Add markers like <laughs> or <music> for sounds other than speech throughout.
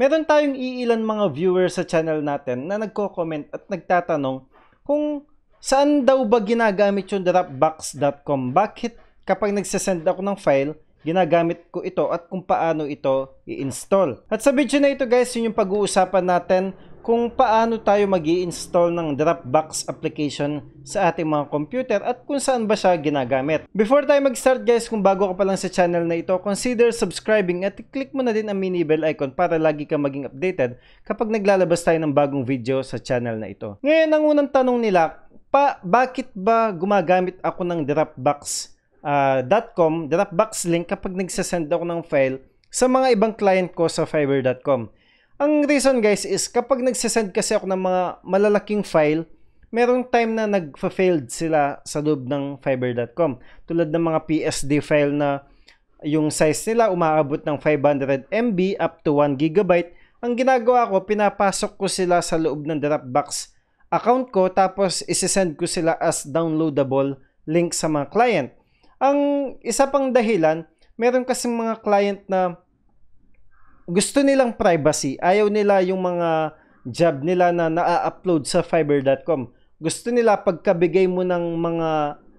meron tayong iilan mga viewers sa channel natin na nagko-comment at nagtatanong kung saan daw ba ginagamit yung dropbox.com. Bakit kapag nagsasend ako ng file, ginagamit ko ito at kung paano ito i-install. At sa video na ito guys, yun yung pag-uusapan natin kung paano tayo mag install ng Dropbox application sa ating mga computer at kung saan ba siya ginagamit. Before tayo mag-start guys, kung bago ka pa lang sa channel na ito, consider subscribing at click mo na din ang mini bell icon para lagi ka maging updated kapag naglalabas tayo ng bagong video sa channel na ito. Ngayon, ang unang tanong nila, pa, bakit ba gumagamit ako ng dropbox.com, ah, uh, Dropbox link kapag nagsasend ako ng file sa mga ibang client ko sa fiber.com? Ang reason guys is kapag nagsasend kasi ako ng mga malalaking file, merong time na nagfa failed sila sa loob ng fiber.com. Tulad ng mga PSD file na yung size nila umaabot ng 500 MB up to 1 GB. Ang ginagawa ko, pinapasok ko sila sa loob ng Dropbox account ko tapos isesend ko sila as downloadable link sa mga client. Ang isa pang dahilan, meron kasi mga client na gusto nilang privacy. Ayaw nila yung mga job nila na na-upload sa fiber.com. Gusto nila pagkabigay mo ng mga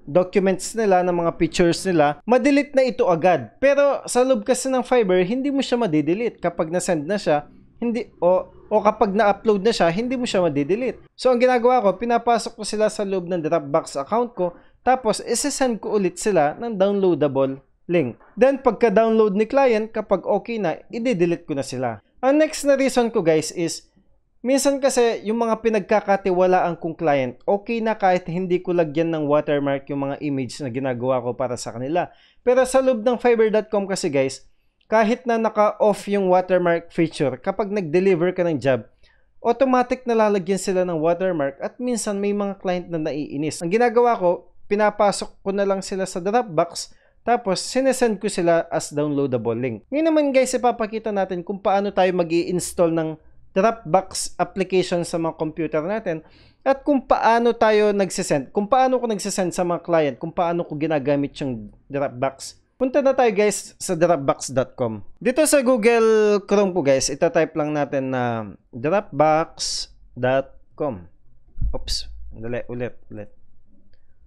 documents nila, ng mga pictures nila, madelete na ito agad. Pero sa loob kasi ng fiber, hindi mo siya madedelete. Kapag na-send na siya, hindi, o, o kapag na-upload na siya, hindi mo siya madedelete. So ang ginagawa ko, pinapasok ko sila sa loob ng Dropbox account ko, tapos isesend ko ulit sila ng downloadable link. Then pagka-download ni client, kapag okay na, i-delete ko na sila. Ang next na reason ko guys is, minsan kasi yung mga pinagkakatiwalaan kong client, okay na kahit hindi ko lagyan ng watermark yung mga image na ginagawa ko para sa kanila. Pero sa loob ng fiber.com kasi guys, kahit na naka-off yung watermark feature, kapag nag-deliver ka ng job, automatic nalalagyan sila ng watermark at minsan may mga client na naiinis. Ang ginagawa ko, pinapasok ko na lang sila sa Dropbox tapos, sinesend ko sila as downloadable link. Ngayon naman guys, ipapakita natin kung paano tayo mag install ng Dropbox application sa mga computer natin at kung paano tayo nagsisend, kung paano ko nagsisend sa mga client, kung paano ko ginagamit yung Dropbox. Punta na tayo guys sa dropbox.com. Dito sa Google Chrome ko guys, type lang natin na dropbox.com. Oops, dali ulit, ulit.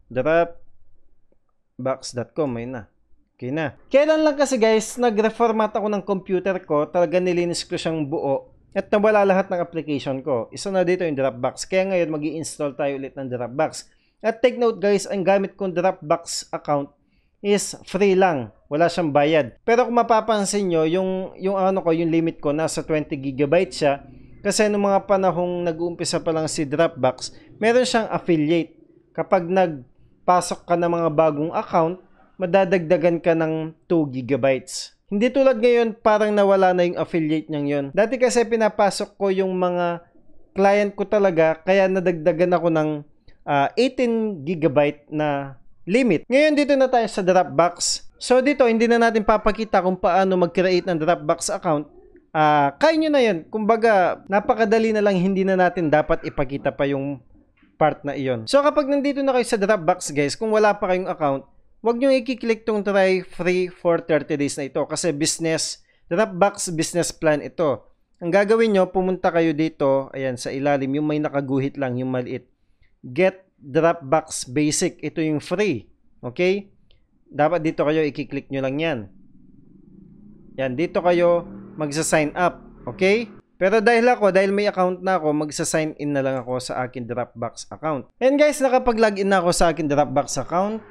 Dropbox box.com, ayun na. Okay na. Kailan lang kasi guys, nag-reformat ako ng computer ko, talaga nilinis ko siyang buo, at nawala lahat ng application ko. Isa na dito yung Dropbox. Kaya ngayon, mag install tayo ulit ng Dropbox. At take note guys, ang gamit kong Dropbox account is free lang. Wala siyang bayad. Pero kung mapapansin nyo, yung, yung ano ko, yung limit ko, nasa 20 GB siya. Kasi nung mga panahong nag-uumpisa pa lang si Dropbox, meron siyang affiliate. Kapag nag pasok ka ng mga bagong account, madadagdagan ka ng 2 gigabytes. Hindi tulad ngayon, parang nawala na yung affiliate niyang yon. Dati kasi pinapasok ko yung mga client ko talaga, kaya nadagdagan ako ng uh, ah, 18 gigabyte na limit. Ngayon dito na tayo sa Dropbox. So dito, hindi na natin papakita kung paano mag-create ng Dropbox account. Uh, kaya nyo na yun. Kumbaga, napakadali na lang hindi na natin dapat ipakita pa yung part na iyon. So kapag nandito na kayo sa Dropbox guys, kung wala pa kayong account, wag nyo i-click tong try free for 30 days na ito kasi business, Dropbox business plan ito. Ang gagawin nyo, pumunta kayo dito, ayan sa ilalim, yung may nakaguhit lang, yung maliit. Get Dropbox Basic, ito yung free. Okay? Dapat dito kayo, i-click nyo lang yan. Yan, dito kayo magsa-sign up. Okay? Pero dahil ako, dahil may account na ako, magsa-sign in na lang ako sa akin Dropbox account. And guys, nakapag-login na ako sa akin Dropbox account.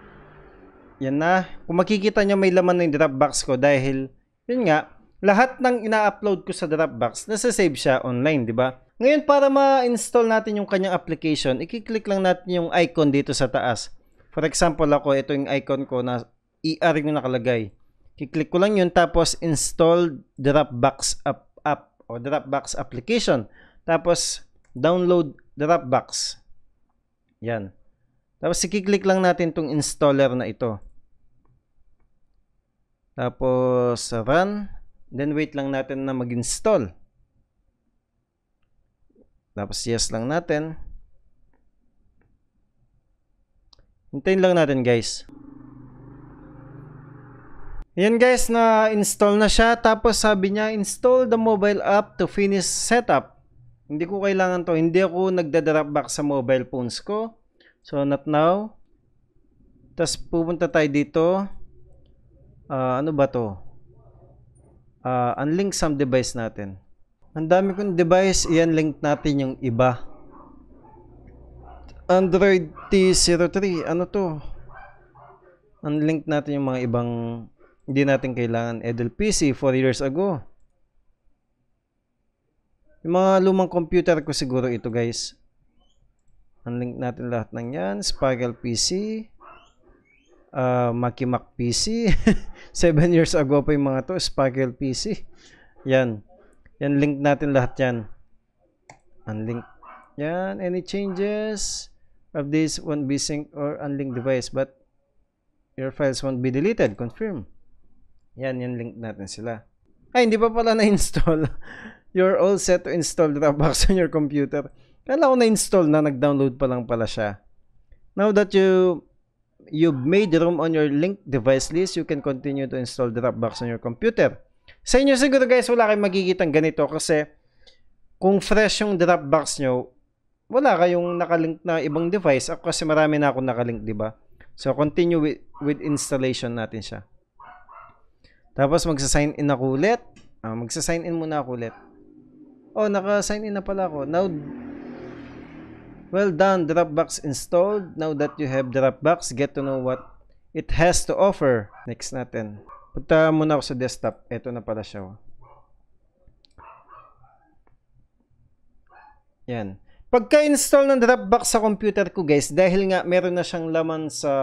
Yan na. Kung makikita nyo, may laman na yung Dropbox ko dahil, yun nga, lahat ng ina-upload ko sa Dropbox, nasa-save siya online, di ba? Ngayon, para ma-install natin yung kanyang application, i-click lang natin yung icon dito sa taas. For example, ako, ito yung icon ko na ER yung nakalagay. Kiklik ko lang yun tapos install Dropbox app o Dropbox application. Tapos, download Dropbox. Yan. Tapos, i-click lang natin itong installer na ito. Tapos, run. Then, wait lang natin na mag-install. Tapos, yes lang natin. Hintayin lang natin, guys. Yan guys, na-install na siya. Tapos sabi niya, install the mobile app to finish setup. Hindi ko kailangan to. Hindi ako nagda back sa mobile phones ko. So, not now. Tapos pupunta tayo dito. Uh, ano ba to? Uh, unlink some device natin. Ang dami kong device, iyan link natin yung iba. Android T03, ano to? Unlink natin yung mga ibang hindi natin kailangan PC 4 years ago. Yung mga lumang computer ko siguro ito guys. Unlink natin lahat ng yan. Spiral PC. Uh, ah, Makimak PC. 7 <laughs> years ago pa yung mga to. Spiral PC. Yan. Yan, link natin lahat yan. Unlink. Yan. Any changes of this won't be synced or unlinked device but your files won't be deleted. Confirm. Yan, yung link natin sila. Ay, hindi pa pala <laughs> na-install. You're all set to install Dropbox on your computer. Kala ko na-install na, nag-download pa lang pala siya. Now that you you've made room on your link device list, you can continue to install Dropbox on your computer. Sa inyo siguro guys, wala kayong magigitang ganito kasi kung fresh yung Dropbox nyo, wala kayong nakalink na ibang device. Ako kasi marami na akong nakalink, di ba? So, continue with, with installation natin siya. Tapos magsa-sign in ako ulit. Ah, magsa-sign in muna ako ulit. Oh, naka-sign in na pala ako. Now, well done, Dropbox installed. Now that you have Dropbox, get to know what it has to offer. Next natin. Punta muna ako sa desktop. Ito na pala siya. Oh. Yan. Pagka-install ng Dropbox sa computer ko guys, dahil nga meron na siyang laman sa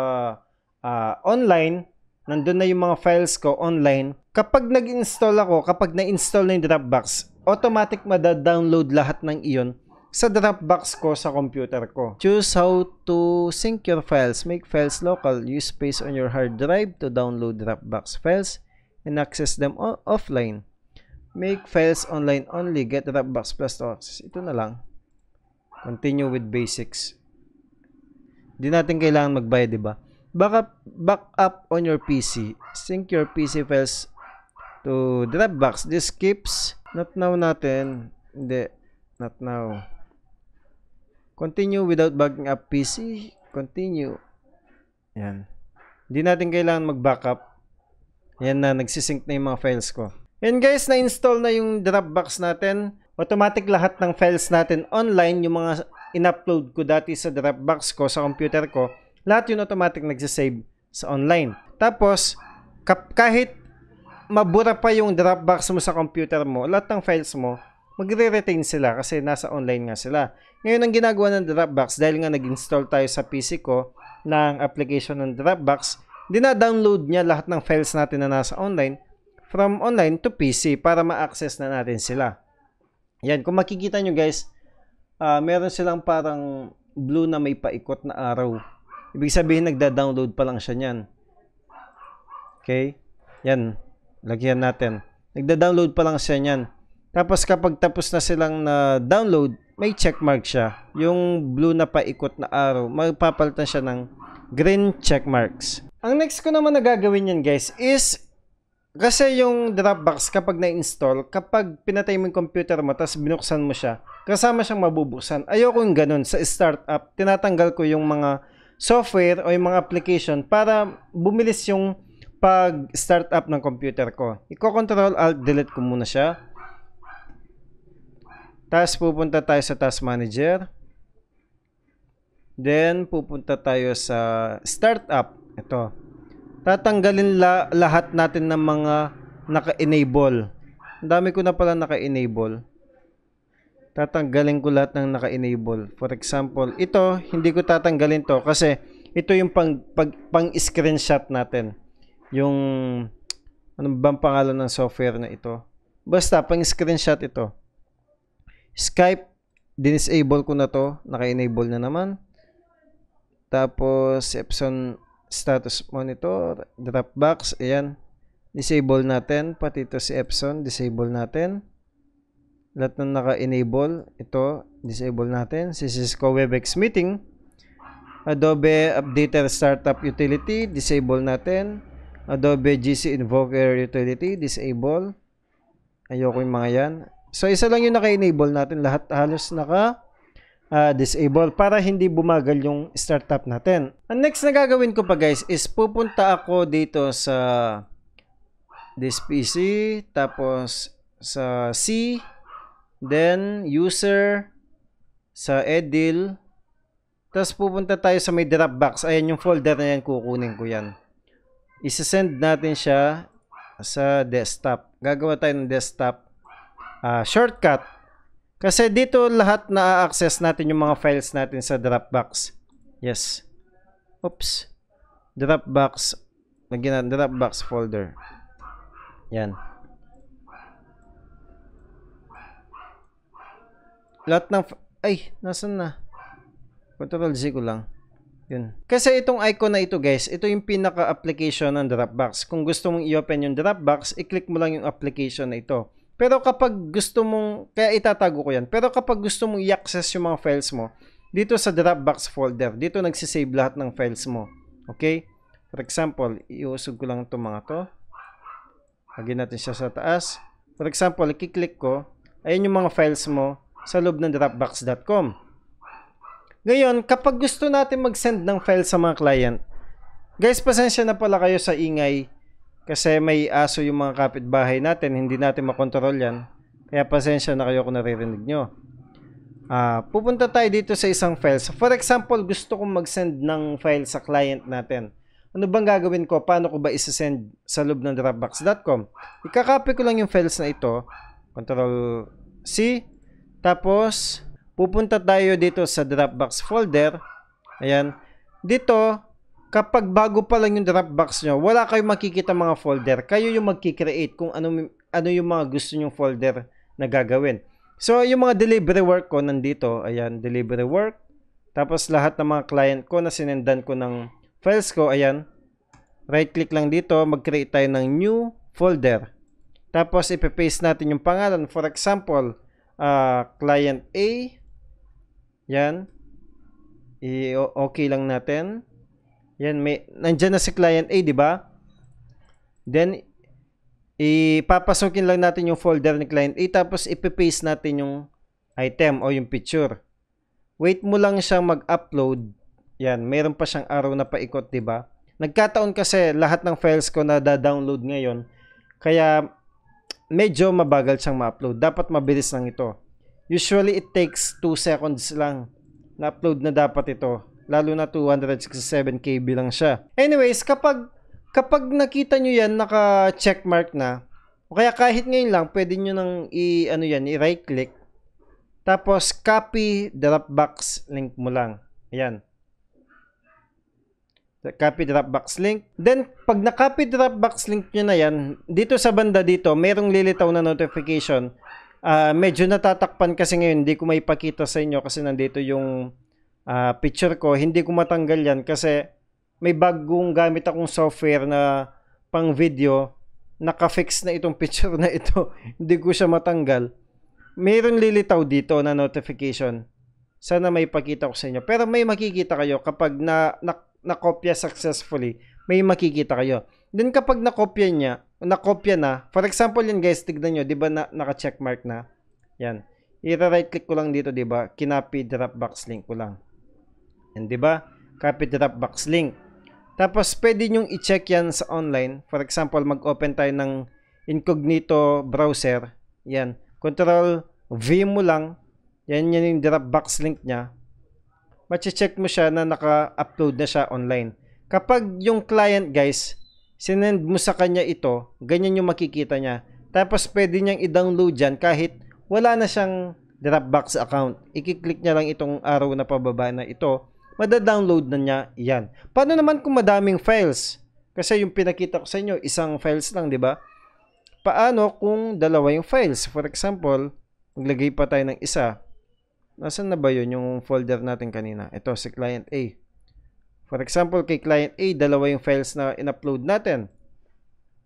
uh, online, nandun na yung mga files ko online. Kapag nag-install ako, kapag na-install na yung Dropbox, automatic mada-download lahat ng iyon sa Dropbox ko sa computer ko. Choose how to sync your files. Make files local. Use space on your hard drive to download Dropbox files and access them offline. Make files online only. Get Dropbox Plus to access. Ito na lang. Continue with basics. Hindi natin kailangan magbayad, di ba? Backup, back up on your PC. Sync your PC files to Dropbox. This keeps not now natin. Hindi, not now. Continue without backing up PC. Continue. Yan. Hindi natin kailangan mag-backup. Yan na, nagsisync na yung mga files ko. And guys, na-install na yung Dropbox natin. Automatic lahat ng files natin online, yung mga in-upload ko dati sa Dropbox ko, sa computer ko, lahat yun automatic nagsisave sa online. Tapos, kahit mabura pa yung Dropbox mo sa computer mo, lahat ng files mo, magre-retain sila kasi nasa online nga sila. Ngayon, ang ginagawa ng Dropbox, dahil nga nag-install tayo sa PC ko ng application ng Dropbox, dinadownload niya lahat ng files natin na nasa online from online to PC para ma-access na natin sila. Yan, kung makikita nyo guys, uh, meron silang parang blue na may paikot na arrow Ibig sabihin, nagda-download pa lang siya niyan. Okay? Yan. Lagyan natin. Nagda-download pa lang siya niyan. Tapos kapag tapos na silang na-download, may checkmark siya. Yung blue na paikot na arrow, magpapalitan siya ng green checkmarks. Ang next ko naman na gagawin yan guys is kasi yung Dropbox kapag na-install, kapag pinatay mo yung computer mo tapos binuksan mo siya, kasama siyang mabubuksan. Ayoko yung ganun sa startup. Tinatanggal ko yung mga software o yung mga application para bumilis yung pag-start up ng computer ko. i control alt delete ko muna siya. Tapos pupunta tayo sa task manager. Then pupunta tayo sa startup. Ito. Tatanggalin la lahat natin ng mga naka-enable. Ang dami ko na pala naka-enable tatanggalin ko lahat ng naka-enable. For example, ito, hindi ko tatanggalin to kasi ito yung pang, pag, pang screenshot natin. Yung, anong bang pangalan ng software na ito? Basta, pang screenshot ito. Skype, dinisable ko na to. Naka-enable na naman. Tapos, Epson status monitor, Dropbox, ayan. Disable natin. Pati ito si Epson, disable natin lahat ng naka-enable, ito, disable natin. Si Cisco WebEx Meeting. Adobe Updater Startup Utility, disable natin. Adobe GC Invoker Utility, disable. Ayoko yung mga yan. So, isa lang yung naka-enable natin. Lahat halos naka- uh, disable para hindi bumagal yung startup natin. Ang next na gagawin ko pa guys is pupunta ako dito sa this PC tapos sa C Then, user, sa edil, tapos pupunta tayo sa may Dropbox. Ayan yung folder na yan, kukunin ko yan. Isasend natin siya sa desktop. Gagawa tayo ng desktop uh, shortcut. Kasi dito lahat na access natin yung mga files natin sa Dropbox. Yes. Oops. Dropbox. Lagyan natin Dropbox folder. Yan. Lahat ng... Ay, nasan na? Control Z ko lang. Yun. Kasi itong icon na ito guys, ito yung pinaka-application ng Dropbox. Kung gusto mong i-open yung Dropbox, i-click mo lang yung application na ito. Pero kapag gusto mong, kaya itatago ko yan, pero kapag gusto mong i-access yung mga files mo, dito sa Dropbox folder, dito nagsisave lahat ng files mo. Okay? For example, iusog ko lang itong mga to. Lagyan natin siya sa taas. For example, i-click ko, ayan yung mga files mo sa loob ng dropbox.com. Ngayon, kapag gusto natin mag-send ng file sa mga client, guys, pasensya na pala kayo sa ingay kasi may aso yung mga kapitbahay natin, hindi natin makontrol yan. Kaya pasensya na kayo kung naririnig nyo. Uh, pupunta tayo dito sa isang file. So, for example, gusto kong mag-send ng file sa client natin. Ano bang gagawin ko? Paano ko ba isa-send sa loob ng dropbox.com? Ikakopy ko lang yung files na ito. Control C. Tapos, pupunta tayo dito sa Dropbox folder. Ayan. Dito, kapag bago pa lang yung Dropbox nyo, wala kayong makikita mga folder. Kayo yung magkikreate kung ano, ano yung mga gusto nyong folder na gagawin. So, yung mga delivery work ko nandito. Ayan, delivery work. Tapos, lahat ng mga client ko na sinendan ko ng files ko. Ayan. Right-click lang dito. Mag-create tayo ng new folder. Tapos, ipipaste natin yung pangalan. For example, uh, client A. Yan. I-okay lang natin. Yan, may, nandyan na si client A, di ba? Then, ipapasokin lang natin yung folder ni client A tapos ipipaste natin yung item o yung picture. Wait mo lang siya mag-upload. Yan, meron pa siyang araw na paikot, di ba? Nagkataon kasi lahat ng files ko na da-download ngayon. Kaya medyo mabagal siyang ma-upload. Dapat mabilis lang ito. Usually, it takes 2 seconds lang na-upload na dapat ito. Lalo na 267KB lang siya. Anyways, kapag, kapag nakita nyo yan, naka-checkmark na, o kaya kahit ngayon lang, pwede nyo nang i, ano yan, i-right click. Tapos, copy Dropbox link mo lang. Ayan. Copy Dropbox link. Then, pag na-copy Dropbox link nyo na yan, dito sa banda dito, merong lilitaw na notification. Uh, medyo natatakpan kasi ngayon, hindi ko maipakita sa inyo kasi nandito yung uh, picture ko. Hindi ko matanggal yan kasi may bagong gamit akong software na pang video. Nakafix na itong <laughs> picture na ito. hindi ko siya matanggal. Meron lilitaw dito na notification. Sana may pakita ko sa inyo. Pero may makikita kayo kapag na, na nakopya successfully, may makikita kayo. Then kapag nakopya niya, nakopya na, for example yan guys, tignan nyo, di ba na, naka-checkmark na? Yan. I-right click ko lang dito, di ba? Kinopy Dropbox link ko lang. Yan, di ba? Copy Dropbox link. Tapos, pwede nyong i-check yan sa online. For example, mag-open tayo ng incognito browser. Yan. Control V mo lang. Yan, yan yung Dropbox link niya mache-check mo siya na naka-upload na siya online. Kapag yung client guys, sinend mo sa kanya ito, ganyan yung makikita niya. Tapos pwede niyang i-download yan kahit wala na siyang Dropbox account. Ikiklik niya lang itong arrow na pababa na ito, madadownload na niya yan. Paano naman kung madaming files? Kasi yung pinakita ko sa inyo, isang files lang, di ba? Paano kung dalawa yung files? For example, maglagay pa tayo ng isa Nasaan na ba yun yung folder natin kanina? Ito, si client A. For example, kay client A, dalawa yung files na in-upload natin.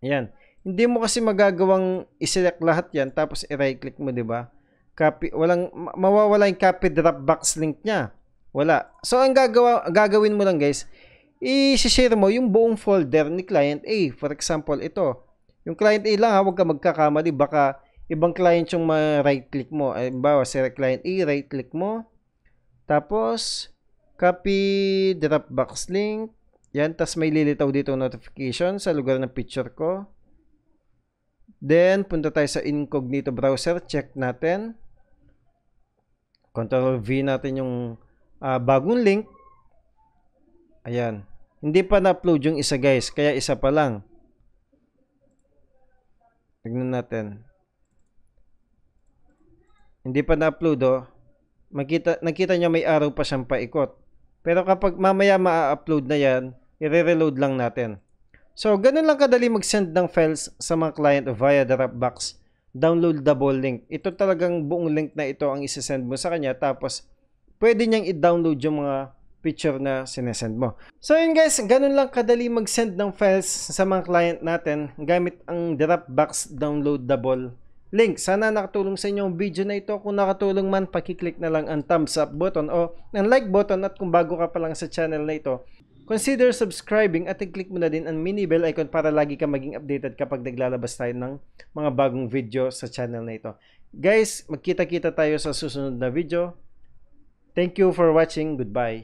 Ayan. Hindi mo kasi magagawang iselect lahat yan tapos i-right click mo, di ba? Copy, walang, mawawala yung copy Dropbox link niya. Wala. So, ang gagawa, gagawin mo lang guys, i-share mo yung buong folder ni client A. For example, ito. Yung client A lang ha, huwag ka magkakamali. Baka ibang client yung ma-right click mo. Halimbawa, si client A, right click mo. Tapos, copy Dropbox link. Yan, tapos may lilitaw dito notification sa lugar ng picture ko. Then, punta tayo sa incognito browser. Check natin. Control V natin yung uh, bagong link. Ayan. Hindi pa na-upload yung isa guys. Kaya isa pa lang. Tignan natin hindi pa na-upload oh, makita, nakita nyo may araw pa siyang paikot. Pero kapag mamaya ma-upload na yan, i-reload lang natin. So, ganun lang kadali mag-send ng files sa mga client via Dropbox Download downloadable link. Ito talagang buong link na ito ang isesend mo sa kanya tapos pwede niyang i-download yung mga picture na sinesend mo. So yun guys, ganun lang kadali mag-send ng files sa mga client natin gamit ang Dropbox Download downloadable link. Sana nakatulong sa inyo ang video na ito. Kung nakatulong man, pakiclick na lang ang thumbs up button o ang like button at kung bago ka pa lang sa channel na ito, consider subscribing at i-click mo na din ang mini bell icon para lagi ka maging updated kapag naglalabas tayo ng mga bagong video sa channel na ito. Guys, magkita-kita tayo sa susunod na video. Thank you for watching. Goodbye.